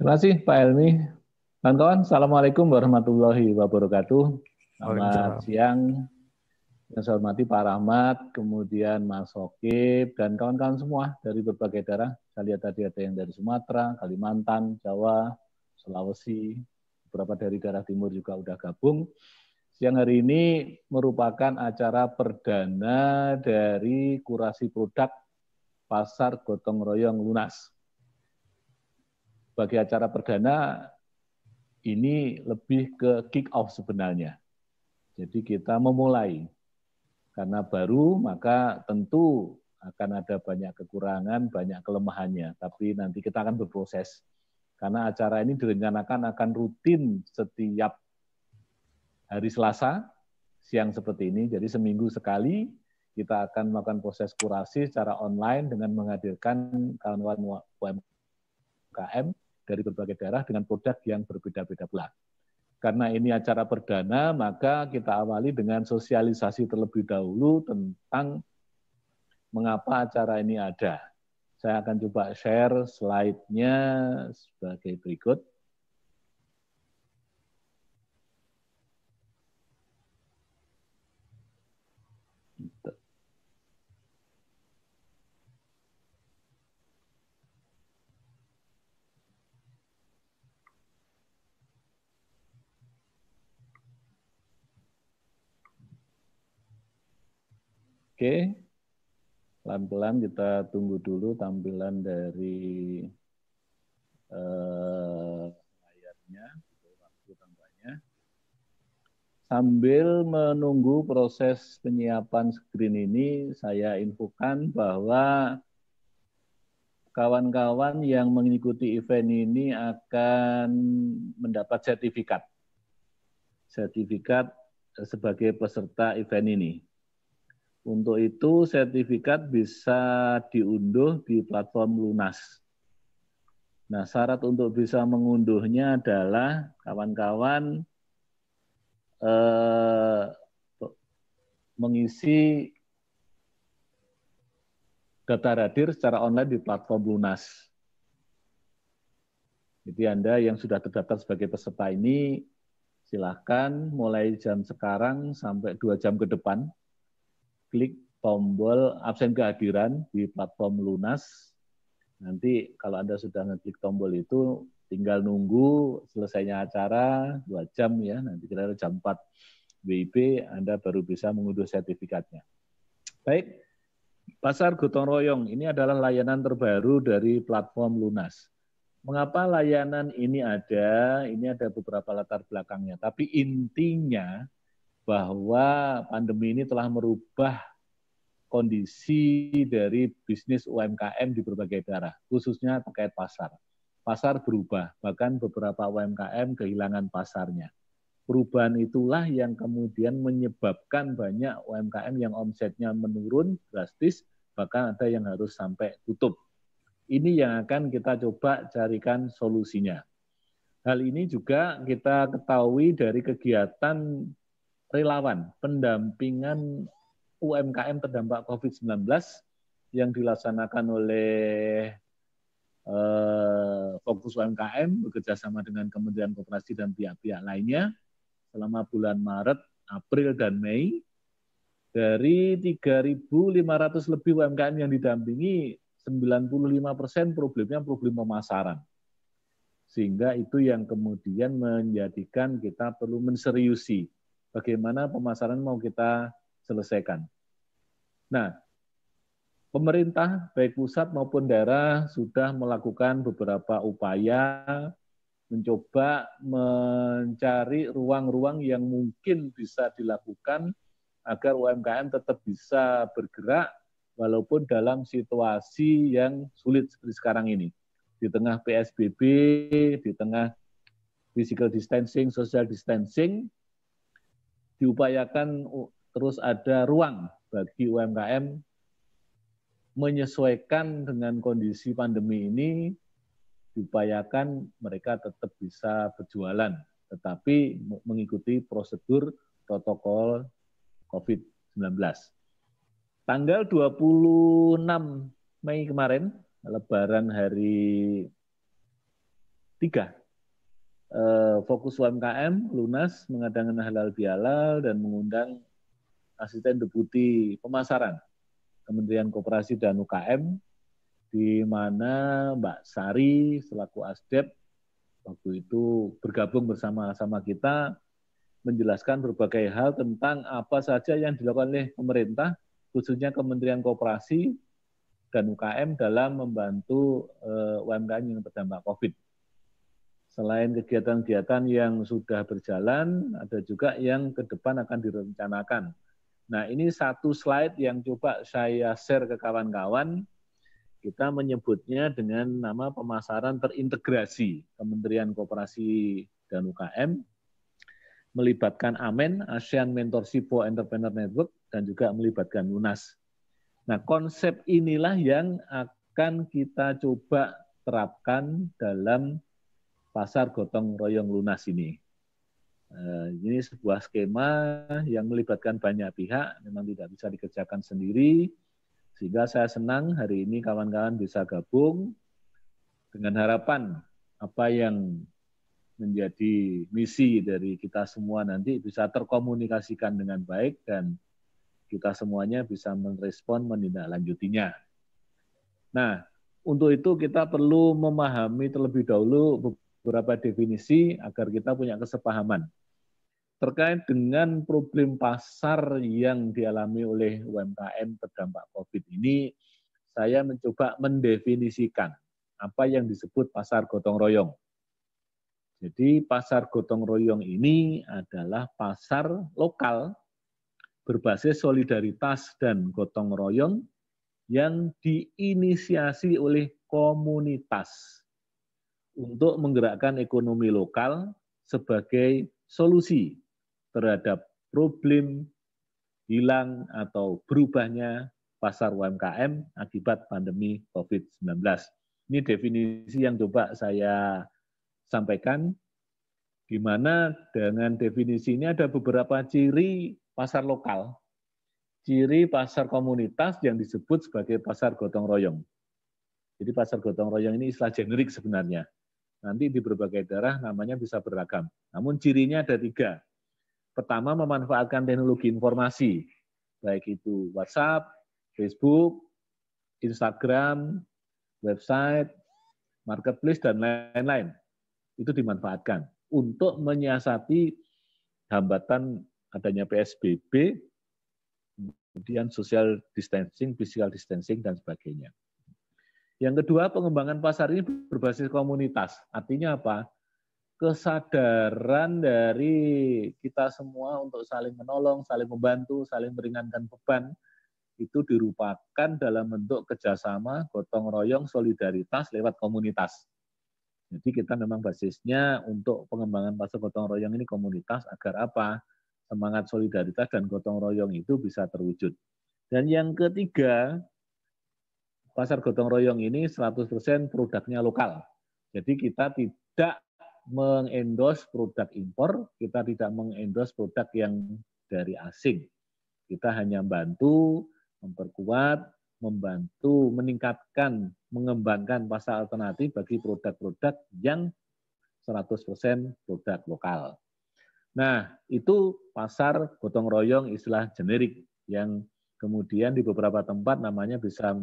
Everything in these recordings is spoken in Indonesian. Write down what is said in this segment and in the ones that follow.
Terima kasih Pak Elmi. Kawan-kawan, Assalamualaikum warahmatullahi wabarakatuh. Selamat siang. Yang saya hormati Pak Rahmat, kemudian Mas Sokib, dan kawan-kawan semua dari berbagai daerah. Saya lihat tadi ada yang dari Sumatera, Kalimantan, Jawa, Sulawesi, beberapa dari daerah timur juga sudah gabung. Siang hari ini merupakan acara perdana dari kurasi produk Pasar Gotong Royong Lunas sebagai acara perdana ini lebih ke kick off sebenarnya. Jadi kita memulai. Karena baru maka tentu akan ada banyak kekurangan, banyak kelemahannya, tapi nanti kita akan berproses. Karena acara ini direncanakan akan rutin setiap hari Selasa siang seperti ini. Jadi seminggu sekali kita akan melakukan proses kurasi secara online dengan menghadirkan kawan-kawan UMKM dari berbagai daerah dengan produk yang berbeda-beda pula. Karena ini acara perdana, maka kita awali dengan sosialisasi terlebih dahulu tentang mengapa acara ini ada. Saya akan coba share slide-nya sebagai berikut. Oke, pelan-pelan kita tunggu dulu tampilan dari eh, layarnya, Sambil menunggu proses penyiapan screen ini, saya infokan bahwa kawan-kawan yang mengikuti event ini akan mendapat sertifikat. Sertifikat sebagai peserta event ini untuk itu sertifikat bisa diunduh di platform Lunas. Nah, syarat untuk bisa mengunduhnya adalah kawan-kawan eh, mengisi data radir secara online di platform Lunas. Jadi Anda yang sudah terdaftar sebagai peserta ini silahkan mulai jam sekarang sampai dua jam ke depan klik tombol absen kehadiran di platform Lunas. Nanti kalau Anda sudah ngeklik tombol itu, tinggal nunggu selesainya acara dua jam ya, nanti kira-kira jam 4 WIB Anda baru bisa mengunduh sertifikatnya. Baik, Pasar Gotong Royong ini adalah layanan terbaru dari platform Lunas. Mengapa layanan ini ada? Ini ada beberapa latar belakangnya. Tapi intinya bahwa pandemi ini telah merubah kondisi dari bisnis UMKM di berbagai daerah, khususnya terkait pasar. Pasar berubah, bahkan beberapa UMKM kehilangan pasarnya. Perubahan itulah yang kemudian menyebabkan banyak UMKM yang omsetnya menurun drastis, bahkan ada yang harus sampai tutup. Ini yang akan kita coba carikan solusinya. Hal ini juga kita ketahui dari kegiatan relawan pendampingan UMKM terdampak COVID-19 yang dilaksanakan oleh eh, Fokus UMKM bekerjasama dengan Kementerian Kooperasi dan pihak-pihak lainnya selama bulan Maret, April, dan Mei. Dari 3.500 lebih UMKM yang didampingi, 95 persen problemnya problem pemasaran. Sehingga itu yang kemudian menjadikan kita perlu menseriusi bagaimana pemasaran mau kita selesaikan. Nah, pemerintah baik pusat maupun daerah sudah melakukan beberapa upaya mencoba mencari ruang-ruang yang mungkin bisa dilakukan agar UMKM tetap bisa bergerak walaupun dalam situasi yang sulit seperti sekarang ini. Di tengah PSBB, di tengah physical distancing, social distancing, diupayakan terus ada ruang bagi UMKM menyesuaikan dengan kondisi pandemi ini diupayakan mereka tetap bisa berjualan tetapi mengikuti prosedur protokol COVID-19. Tanggal 26 Mei kemarin, lebaran hari 3 Eh, fokus UMKM lunas mengadakan halal bihalal dan mengundang asisten deputi pemasaran Kementerian Koperasi dan UKM di mana Mbak Sari selaku ASDEP waktu itu bergabung bersama sama kita menjelaskan berbagai hal tentang apa saja yang dilakukan oleh pemerintah khususnya Kementerian Koperasi dan UKM dalam membantu eh, UMKM yang terdampak COVID. Selain kegiatan-kegiatan yang sudah berjalan, ada juga yang ke depan akan direncanakan. Nah, ini satu slide yang coba saya share ke kawan-kawan. Kita menyebutnya dengan nama pemasaran terintegrasi Kementerian Kooperasi dan UKM melibatkan AMEN, ASEAN Mentorship for Entrepreneur Network, dan juga melibatkan UNAS. Nah, konsep inilah yang akan kita coba terapkan dalam pasar gotong royong lunas ini. Eh, ini sebuah skema yang melibatkan banyak pihak, memang tidak bisa dikerjakan sendiri, sehingga saya senang hari ini kawan-kawan bisa gabung dengan harapan apa yang menjadi misi dari kita semua nanti bisa terkomunikasikan dengan baik dan kita semuanya bisa merespon menindaklanjutinya. Nah, untuk itu kita perlu memahami terlebih dahulu beberapa definisi agar kita punya kesepahaman terkait dengan problem pasar yang dialami oleh UMKM terdampak COVID ini, saya mencoba mendefinisikan apa yang disebut pasar gotong royong. Jadi pasar gotong royong ini adalah pasar lokal berbasis solidaritas dan gotong royong yang diinisiasi oleh komunitas untuk menggerakkan ekonomi lokal sebagai solusi terhadap problem hilang atau berubahnya pasar UMKM akibat pandemi COVID-19. Ini definisi yang coba saya sampaikan, di mana dengan definisi ini ada beberapa ciri pasar lokal, ciri pasar komunitas yang disebut sebagai pasar gotong royong. Jadi pasar gotong royong ini istilah generik sebenarnya nanti di berbagai daerah namanya bisa beragam. Namun cirinya ada tiga. Pertama, memanfaatkan teknologi informasi, baik itu WhatsApp, Facebook, Instagram, website, marketplace, dan lain-lain. Itu dimanfaatkan untuk menyiasati hambatan adanya PSBB, kemudian social distancing, physical distancing, dan sebagainya. Yang kedua, pengembangan pasar ini berbasis komunitas. Artinya apa? Kesadaran dari kita semua untuk saling menolong, saling membantu, saling meringankan beban, itu dirupakan dalam bentuk kerjasama, gotong royong, solidaritas lewat komunitas. Jadi kita memang basisnya untuk pengembangan pasar gotong royong ini komunitas agar apa? Semangat solidaritas dan gotong royong itu bisa terwujud. Dan yang ketiga, pasar gotong royong ini 100% produknya lokal. Jadi kita tidak mengendos produk impor, kita tidak mengendos produk yang dari asing. Kita hanya bantu memperkuat, membantu meningkatkan, mengembangkan pasar alternatif bagi produk-produk yang 100% produk lokal. Nah, itu pasar gotong royong istilah generik yang Kemudian di beberapa tempat namanya bisa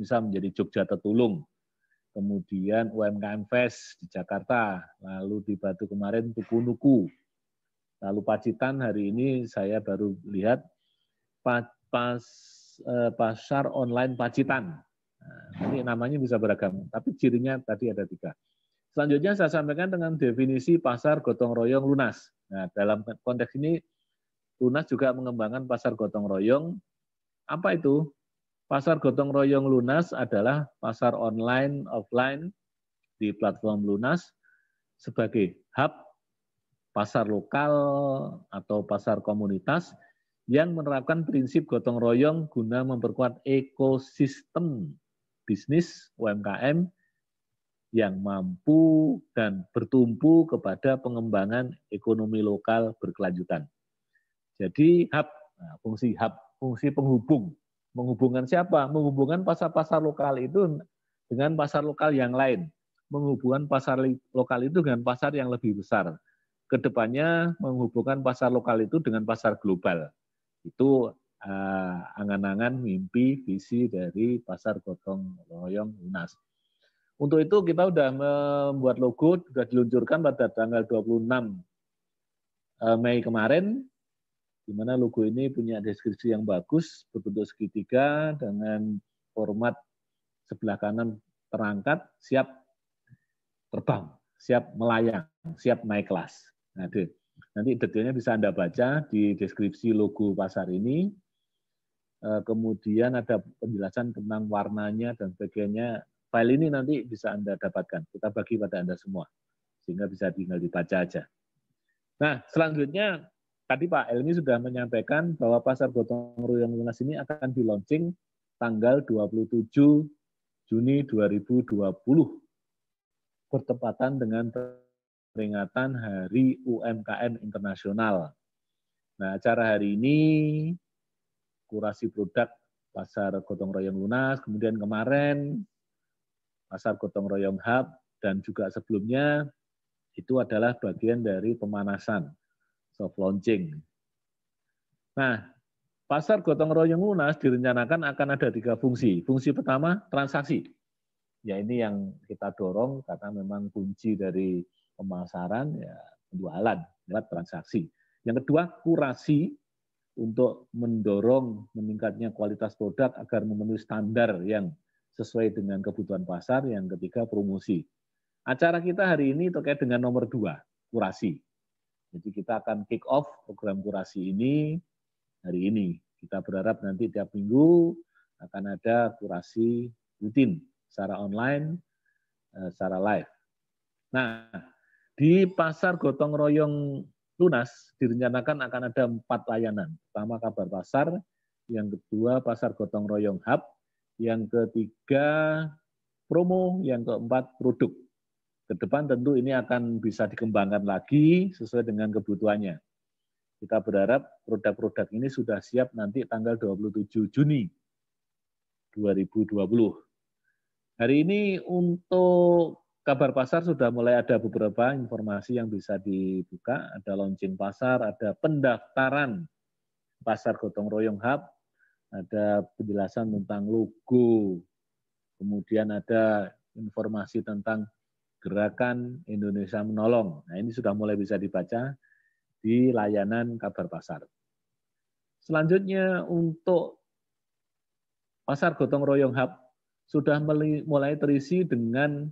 bisa menjadi Jogja Tetulung. Kemudian UMKM Fest di Jakarta, lalu di Batu kemarin Tuku Nuku. Lalu Pacitan hari ini saya baru lihat pas, eh, pasar online Pacitan. Nah, ini namanya bisa beragam, tapi cirinya tadi ada tiga. Selanjutnya saya sampaikan dengan definisi pasar gotong royong lunas. Nah, dalam konteks ini lunas juga mengembangkan pasar gotong royong apa itu? Pasar gotong royong lunas adalah pasar online, offline di platform lunas sebagai hub pasar lokal atau pasar komunitas yang menerapkan prinsip gotong royong guna memperkuat ekosistem bisnis UMKM yang mampu dan bertumpu kepada pengembangan ekonomi lokal berkelanjutan. Jadi hub, nah, fungsi hub fungsi penghubung. Menghubungkan siapa? Menghubungkan pasar-pasar lokal itu dengan pasar lokal yang lain. Menghubungkan pasar lokal itu dengan pasar yang lebih besar. Kedepannya menghubungkan pasar lokal itu dengan pasar global. Itu eh, angan-angan, mimpi, visi dari pasar gotong royong UNAS. Untuk itu kita sudah membuat logo, sudah diluncurkan pada tanggal 26 eh, Mei kemarin di mana logo ini punya deskripsi yang bagus, berbentuk segitiga dengan format sebelah kanan terangkat, siap terbang, siap melayang, siap naik kelas. Nah, nanti detailnya bisa Anda baca di deskripsi logo pasar ini. Eh, kemudian ada penjelasan tentang warnanya dan sebagainya. File ini nanti bisa Anda dapatkan. Kita bagi pada Anda semua. Sehingga bisa tinggal dibaca aja. Nah, selanjutnya tadi Pak Elmi sudah menyampaikan bahwa pasar gotong royong lunas ini akan di tanggal 27 Juni 2020 bertepatan dengan peringatan Hari UMKM Internasional. Nah, acara hari ini kurasi produk pasar gotong royong lunas, kemudian kemarin pasar gotong royong hub dan juga sebelumnya itu adalah bagian dari pemanasan soft launching. Nah, pasar gotong royong lunas direncanakan akan ada tiga fungsi. Fungsi pertama, transaksi. Ya ini yang kita dorong karena memang kunci dari pemasaran ya penjualan lewat transaksi. Yang kedua, kurasi untuk mendorong meningkatnya kualitas produk agar memenuhi standar yang sesuai dengan kebutuhan pasar. Yang ketiga, promosi. Acara kita hari ini terkait dengan nomor dua, kurasi. Jadi kita akan kick off program kurasi ini hari ini. Kita berharap nanti tiap minggu akan ada kurasi rutin secara online, eh, secara live. Nah, di pasar gotong royong lunas direncanakan akan ada empat layanan. Pertama kabar pasar, yang kedua pasar gotong royong hub, yang ketiga promo, yang keempat produk. Ke depan tentu ini akan bisa dikembangkan lagi sesuai dengan kebutuhannya. Kita berharap produk-produk ini sudah siap nanti tanggal 27 Juni 2020. Hari ini untuk kabar pasar sudah mulai ada beberapa informasi yang bisa dibuka. Ada launching pasar, ada pendaftaran pasar gotong royong hub, ada penjelasan tentang logo, kemudian ada informasi tentang Gerakan Indonesia Menolong. Nah, ini sudah mulai bisa dibaca di layanan kabar pasar. Selanjutnya untuk pasar gotong royong hub sudah mulai terisi dengan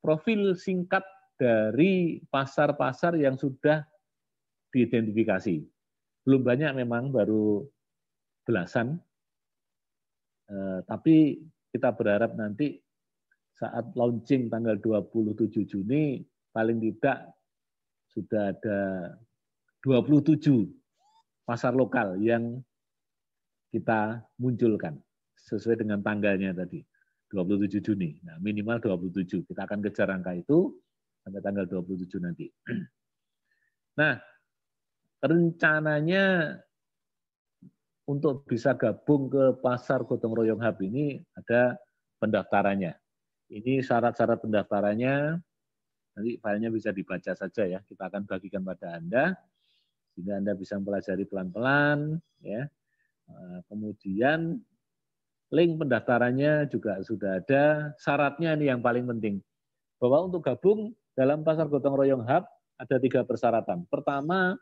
profil singkat dari pasar-pasar yang sudah diidentifikasi. Belum banyak memang baru belasan, eh, tapi kita berharap nanti saat launching tanggal 27 Juni paling tidak sudah ada 27 pasar lokal yang kita munculkan sesuai dengan tanggalnya tadi 27 Juni. Nah, minimal 27. Kita akan kejar angka itu sampai tanggal 27 nanti. Nah, rencananya untuk bisa gabung ke pasar gotong royong hub ini ada pendaftarannya. Ini syarat-syarat pendaftarannya. Nanti filenya bisa dibaca saja ya. Kita akan bagikan pada Anda sehingga Anda bisa mempelajari pelan-pelan ya. Eh, kemudian link pendaftarannya juga sudah ada. Syaratnya ini yang paling penting. Bahwa untuk gabung dalam Pasar Gotong Royong Hub ada tiga persyaratan. Pertama,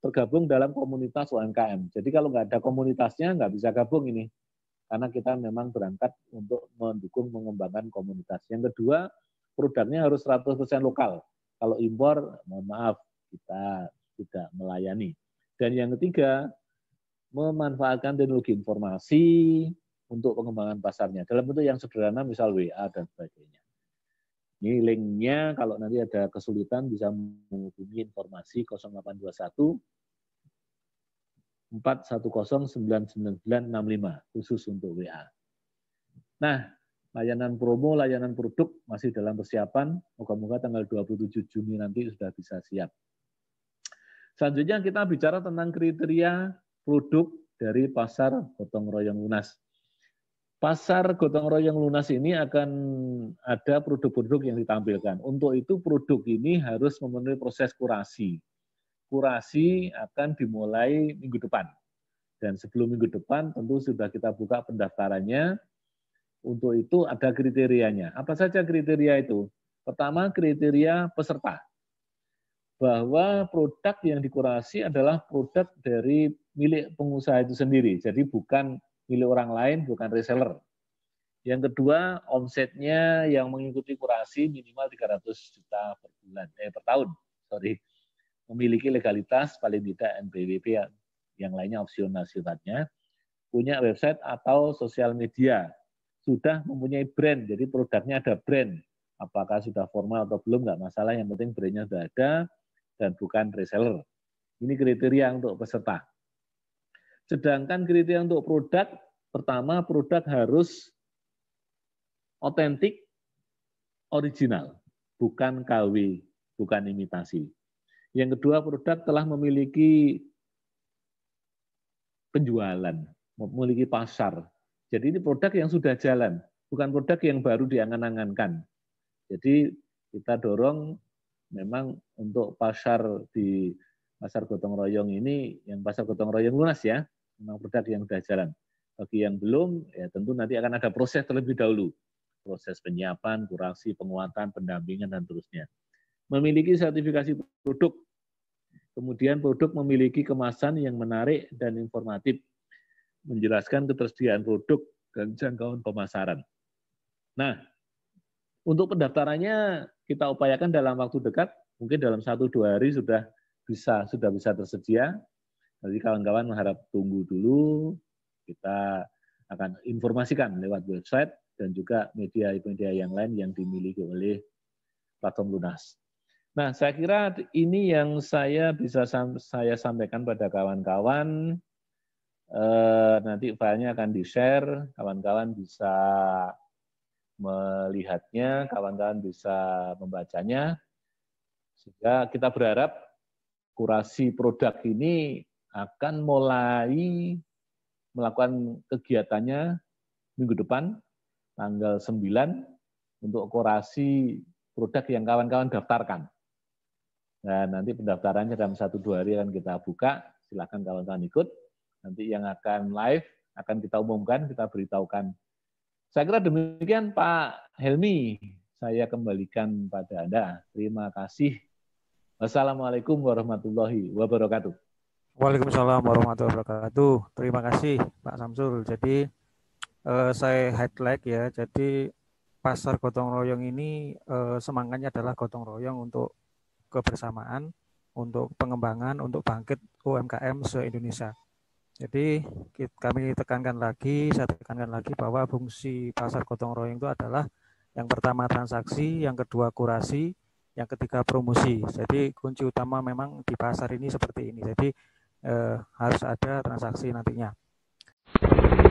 tergabung dalam komunitas UMKM. Jadi kalau nggak ada komunitasnya, nggak bisa gabung ini karena kita memang berangkat untuk mendukung mengembangkan komunitas. Yang kedua, produknya harus 100% lokal. Kalau impor, mohon maaf, kita tidak melayani. Dan yang ketiga, memanfaatkan teknologi informasi untuk pengembangan pasarnya. Dalam bentuk yang sederhana, misal WA dan sebagainya. Ini linknya kalau nanti ada kesulitan bisa menghubungi informasi 0821 4109965 khusus untuk WA. Nah, layanan promo, layanan produk masih dalam persiapan. Moga-moga tanggal 27 Juni nanti sudah bisa siap. Selanjutnya kita bicara tentang kriteria produk dari pasar gotong royong lunas. Pasar gotong royong lunas ini akan ada produk-produk yang ditampilkan. Untuk itu produk ini harus memenuhi proses kurasi kurasi akan dimulai minggu depan. Dan sebelum minggu depan tentu sudah kita buka pendaftarannya. Untuk itu ada kriterianya. Apa saja kriteria itu? Pertama kriteria peserta. Bahwa produk yang dikurasi adalah produk dari milik pengusaha itu sendiri. Jadi bukan milik orang lain, bukan reseller. Yang kedua, omsetnya yang mengikuti kurasi minimal 300 juta per bulan, eh per tahun, sorry memiliki legalitas paling tidak NPWP yang lainnya opsional sifatnya, punya website atau sosial media, sudah mempunyai brand, jadi produknya ada brand. Apakah sudah formal atau belum, nggak masalah, yang penting brandnya sudah ada dan bukan reseller. Ini kriteria untuk peserta. Sedangkan kriteria untuk produk, pertama produk harus otentik, original, bukan KW, bukan imitasi. Yang kedua, produk telah memiliki penjualan, memiliki pasar. Jadi ini produk yang sudah jalan, bukan produk yang baru diangan-angankan. Jadi kita dorong memang untuk pasar di pasar gotong royong ini, yang pasar gotong royong lunas ya, memang produk yang sudah jalan. Bagi yang belum, ya tentu nanti akan ada proses terlebih dahulu. Proses penyiapan, kurasi, penguatan, pendampingan, dan terusnya memiliki sertifikasi produk. Kemudian produk memiliki kemasan yang menarik dan informatif, menjelaskan ketersediaan produk dan jangkauan pemasaran. Nah, untuk pendaftarannya kita upayakan dalam waktu dekat, mungkin dalam satu dua hari sudah bisa sudah bisa tersedia. Jadi kawan-kawan harap tunggu dulu, kita akan informasikan lewat website dan juga media-media yang lain yang dimiliki oleh platform Lunas. Nah, saya kira ini yang saya bisa saya sampaikan pada kawan-kawan. E, nanti filenya akan di-share, kawan-kawan bisa melihatnya, kawan-kawan bisa membacanya. Sehingga kita berharap kurasi produk ini akan mulai melakukan kegiatannya minggu depan, tanggal 9, untuk kurasi produk yang kawan-kawan daftarkan. Dan nah, nanti pendaftarannya dalam satu dua hari akan kita buka. Silahkan kawan kawan ikut. Nanti yang akan live akan kita umumkan, kita beritahukan. Saya kira demikian Pak Helmi. Saya kembalikan pada Anda. Terima kasih. Wassalamualaikum warahmatullahi wabarakatuh. Waalaikumsalam warahmatullahi wabarakatuh. Terima kasih Pak Samsul. Jadi eh, saya highlight ya. Jadi pasar gotong royong ini eh, semangatnya adalah gotong royong untuk kebersamaan untuk pengembangan untuk bangkit UMKM se-Indonesia. Jadi kami tekankan lagi, saya tekankan lagi bahwa fungsi pasar gotong royong itu adalah yang pertama transaksi, yang kedua kurasi, yang ketiga promosi. Jadi kunci utama memang di pasar ini seperti ini. Jadi eh, harus ada transaksi nantinya.